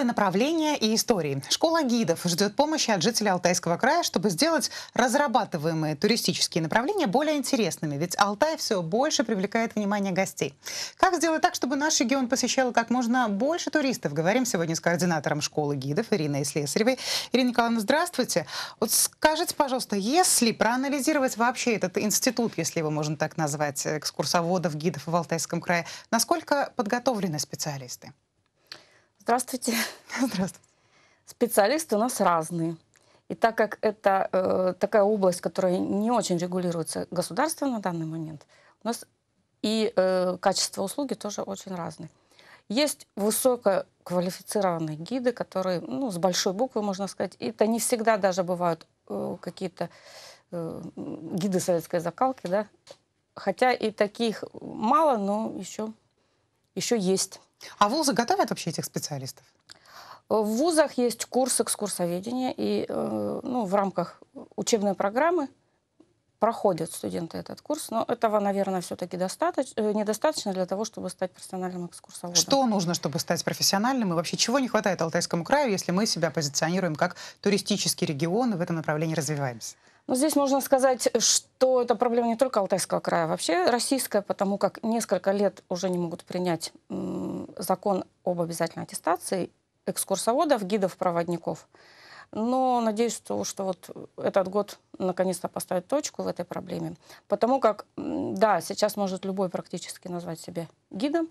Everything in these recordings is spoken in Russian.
новые направления и истории. Школа гидов ждет помощи от жителей Алтайского края, чтобы сделать разрабатываемые туристические направления более интересными, ведь Алтай все больше привлекает внимание гостей. Как сделать так, чтобы наш регион посещал как можно больше туристов? Говорим сегодня с координатором школы гидов Ириной Слесаревой. Ирина Николаевна, здравствуйте. Вот скажите, пожалуйста, если проанализировать вообще этот институт, если его можно так назвать, экскурсоводов, гидов в Алтайском крае, насколько подготовлены специалисты? Здравствуйте. Здравствуйте. Специалисты у нас разные. И так как это э, такая область, которая не очень регулируется государством на данный момент, у нас и э, качество услуги тоже очень разные. Есть высококвалифицированные гиды, которые ну, с большой буквы, можно сказать, и это не всегда даже бывают э, какие-то э, гиды советской закалки, да, хотя и таких мало, но еще, еще есть. А вузы готовят вообще этих специалистов? Э, в вузах есть курс экскурсоведения, и э, ну, в рамках учебной программы проходят студенты этот курс, но этого, наверное, все-таки достаточно, э, недостаточно для того, чтобы стать профессиональным экскурсоводом. Что нужно, чтобы стать профессиональным? И вообще, чего не хватает Алтайскому краю, если мы себя позиционируем как туристический регион и в этом направлении развиваемся? Но здесь можно сказать, что это проблема не только Алтайского края, а вообще российская, потому как несколько лет уже не могут принять закон об обязательной аттестации экскурсоводов, гидов, проводников. Но надеюсь, что, что вот этот год наконец-то поставит точку в этой проблеме. Потому как, да, сейчас может любой практически назвать себя гидом.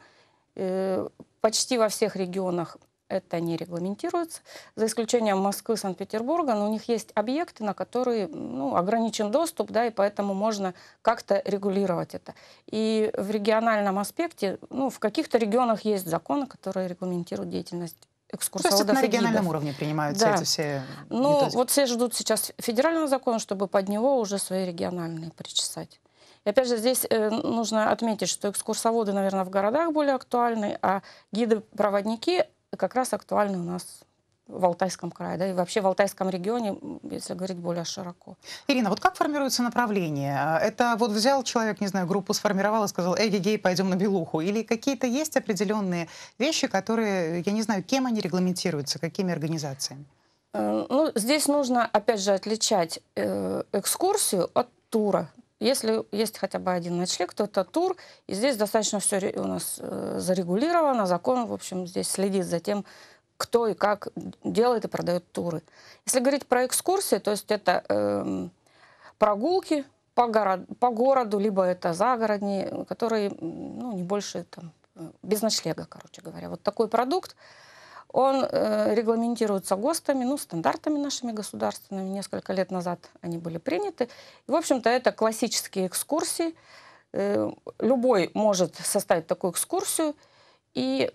Э, почти во всех регионах это не регламентируется, за исключением Москвы, Санкт-Петербурга, но у них есть объекты, на которые ну, ограничен доступ, да, и поэтому можно как-то регулировать это. И в региональном аспекте, ну, в каких-то регионах есть законы, которые регламентируют деятельность экскурсоводов. То есть на региональном гидов. уровне принимаются да. эти все Ну, методики. вот все ждут сейчас федерального закона, чтобы под него уже свои региональные причесать. И опять же, здесь э, нужно отметить, что экскурсоводы, наверное, в городах более актуальны, а гиды-проводники как раз актуальны у нас в Алтайском крае, да, и вообще в Алтайском регионе, если говорить более широко. Ирина, вот как формируется направление? Это вот взял человек, не знаю, группу сформировал и сказал, эй, гей, пойдем на Белуху? Или какие-то есть определенные вещи, которые, я не знаю, кем они регламентируются, какими организациями? Э, ну, здесь нужно, опять же, отличать э, экскурсию от тура, если есть хотя бы один ночлег, то это тур. И здесь достаточно все у нас э, зарегулировано. Закон, в общем, здесь следит за тем, кто и как делает и продает туры. Если говорить про экскурсии, то есть это э, прогулки по, город, по городу, либо это загородные, которые ну, не больше там, э, без ночлега, короче говоря. Вот такой продукт. Он э, регламентируется ГОСТами, ну, стандартами нашими государственными. Несколько лет назад они были приняты. И, в общем-то, это классические экскурсии. Э, любой может составить такую экскурсию и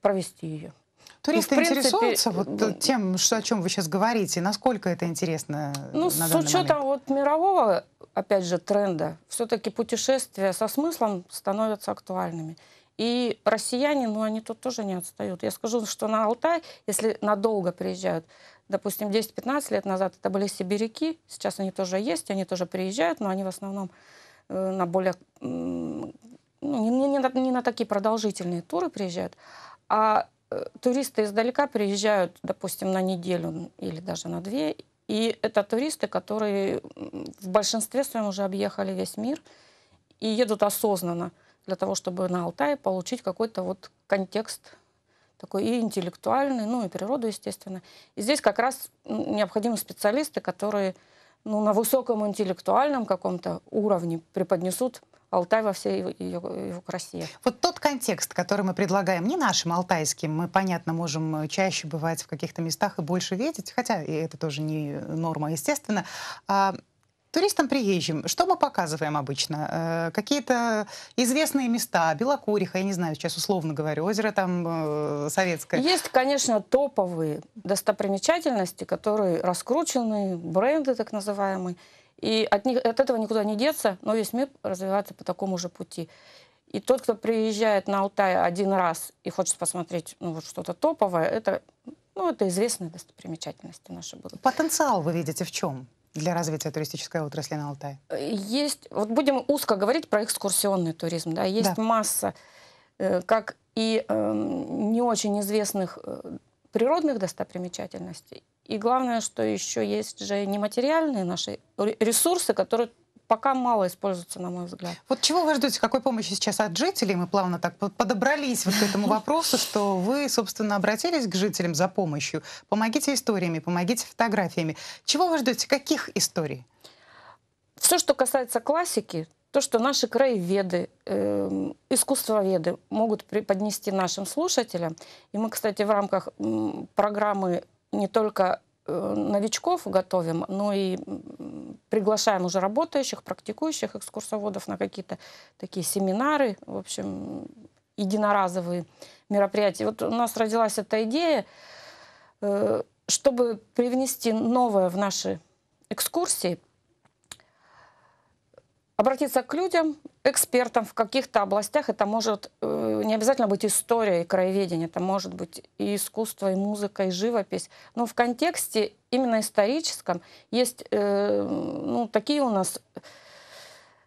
провести ее. Туристы ну, принципе, интересуются вот тем, что, о чем вы сейчас говорите, насколько это интересно? Ну, на с учетом вот мирового, опять же, тренда, все-таки путешествия со смыслом становятся актуальными. И россияне, ну, они тут тоже не отстают. Я скажу, что на Алтай, если надолго приезжают, допустим, 10-15 лет назад это были сибиряки, сейчас они тоже есть, они тоже приезжают, но они в основном э, на более... Ну, не, не, на, не на такие продолжительные туры приезжают, а э, туристы издалека приезжают, допустим, на неделю или даже на две, и это туристы, которые в большинстве своем уже объехали весь мир и едут осознанно для того, чтобы на Алтае получить какой-то вот контекст такой и интеллектуальный, ну и природу, естественно. И здесь как раз необходимы специалисты, которые ну, на высоком интеллектуальном каком-то уровне преподнесут Алтай во всей его, ее, красе. Вот тот контекст, который мы предлагаем не нашим а алтайским, мы, понятно, можем э, чаще бывать в каких-то местах и больше видеть, хотя и это тоже не норма, естественно. А Туристам приезжим, что мы показываем обычно? Э, какие-то известные места, Белокуриха, я не знаю, сейчас условно говорю, озеро там э, советское. Есть, конечно, топовые достопримечательности, которые раскручены, бренды так называемые, и от, них, от этого никуда не деться, но весь мир развивается по такому же пути. И тот, кто приезжает на Алтай один раз и хочет посмотреть ну, вот что-то топовое, это, ну, это известные достопримечательности наши будут. Потенциал вы видите в чем? для развития туристической отрасли на Алтае? Э, есть, вот будем узко говорить про экскурсионный туризм, да, есть да. масса, э, как и э, не очень известных э, природных достопримечательностей. И главное, что еще есть же нематериальные наши ресурсы, которые пока мало используется, на мой взгляд. Вот чего вы ждете, какой помощи сейчас от жителей? Мы плавно так подобрались вот к этому вопросу, что вы, собственно, обратились к жителям за помощью. Помогите историями, помогите фотографиями. Чего вы ждете? Каких историй? Все, что касается классики, то, что наши краеведы, э, искусствоведы могут преподнести нашим слушателям. И мы, кстати, в рамках программы не только Э, новичков готовим, но ну и приглашаем уже работающих, практикующих экскурсоводов на какие-то такие семинары, в общем, единоразовые мероприятия. Вот у нас родилась эта идея, э, чтобы привнести новое в наши экскурсии – обратиться к людям, экспертам в каких-то областях. Это может э, не обязательно быть история и краеведение, это может быть и искусство, и музыка, и живопись. Но в контексте именно историческом есть э, ну, такие у нас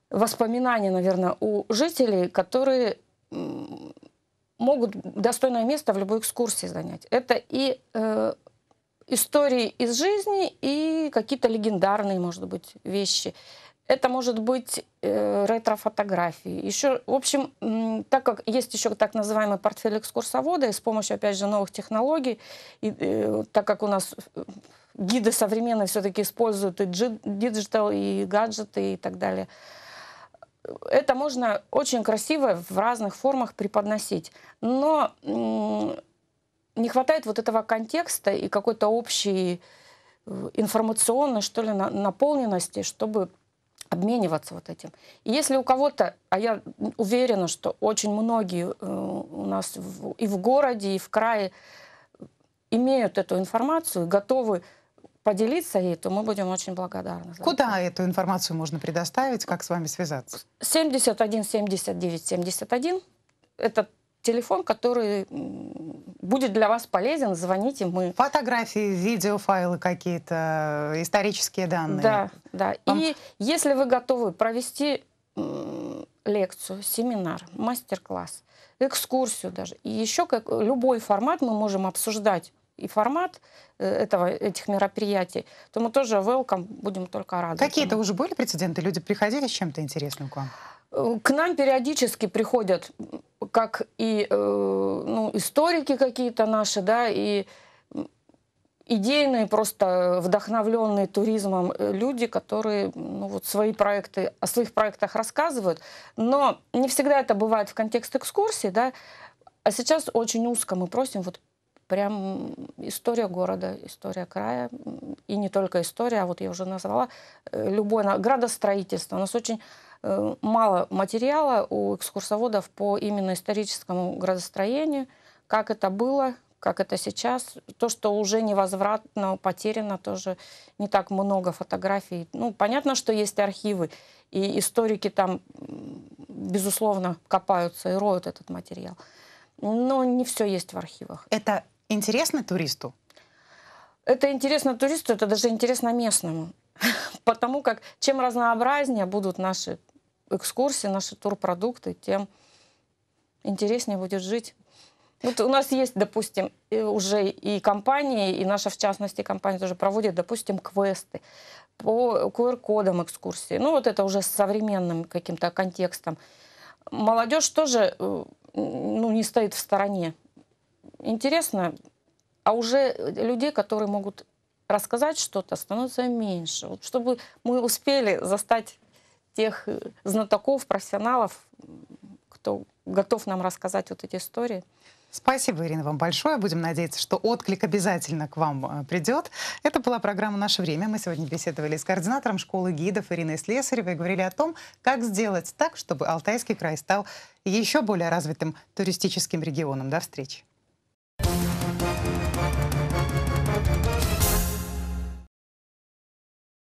воспоминания, наверное, у жителей, которые могут достойное место в любой экскурсии занять. Это и э, истории из жизни, и какие-то легендарные, может быть, вещи. Это может быть э, ретро-фотографии. Еще, в общем, так как есть еще так называемый портфель экскурсовода, и с помощью, опять же, новых технологий, и, э, так как у нас э, гиды современные все-таки используют и диджитал, и гаджеты, и так далее, это можно очень красиво в разных формах преподносить. Но э, не хватает вот этого контекста и какой-то общей э, информационной, что ли, наполненности, чтобы обмениваться вот этим. И если у кого-то, а я уверена, что очень многие э, у нас и в городе, и в крае имеют эту информацию, готовы поделиться ей, то мы будем очень благодарны. Куда это. эту информацию можно предоставить? Как с вами связаться? 71 79 71. Это телефон, который будет для вас полезен, звоните мы. Фотографии, видеофайлы какие-то, э, исторические данные. Да, да. Вам... И если вы готовы провести лекцию, семинар, мастер-класс, экскурсию даже, и еще как, любой формат мы можем обсуждать и формат э, этого, этих мероприятий, то мы тоже welcome будем только рады. Какие-то уже были прецеденты? Люди приходили с чем-то интересным к вам? Э, к нам периодически приходят, как и э, ну, историки какие-то наши, да, и идейные, просто вдохновленные туризмом э, люди, которые ну, вот свои проекты, о своих проектах рассказывают. Но не всегда это бывает в контексте экскурсии, да. А сейчас очень узко мы просим вот прям история города, история края, и не только история, а вот я уже назвала, любое градостроительство. У нас очень Э, мало материала у экскурсоводов по именно историческому градостроению, как это было, как это сейчас. То, что уже невозвратно потеряно, тоже не так много фотографий. Ну, понятно, что есть архивы, и историки там, безусловно, копаются и роют этот материал. Но не все есть в архивах. Это интересно туристу? Это интересно туристу, это даже интересно местному. Потому как чем разнообразнее будут наши экскурсии, наши турпродукты, тем интереснее будет жить. Вот у нас есть, допустим, уже и компании, и наша, в частности, компания тоже проводит, допустим, квесты по QR-кодам экскурсии. Ну, вот это уже с современным каким-то контекстом. Молодежь тоже э, ну, не стоит в стороне. Интересно, а уже людей, которые могут рассказать что-то, становится меньше. Вот чтобы мы успели застать тех э, знатоков, профессионалов, кто готов нам рассказать вот эти истории. Спасибо, Ирина, вам большое. Будем надеяться, что отклик обязательно к вам э, придет. Это была программа «Наше время». Мы сегодня беседовали с координатором школы гидов Ириной Слесаревой и говорили о том, как сделать так, чтобы Алтайский край стал еще более развитым туристическим регионом. До встречи.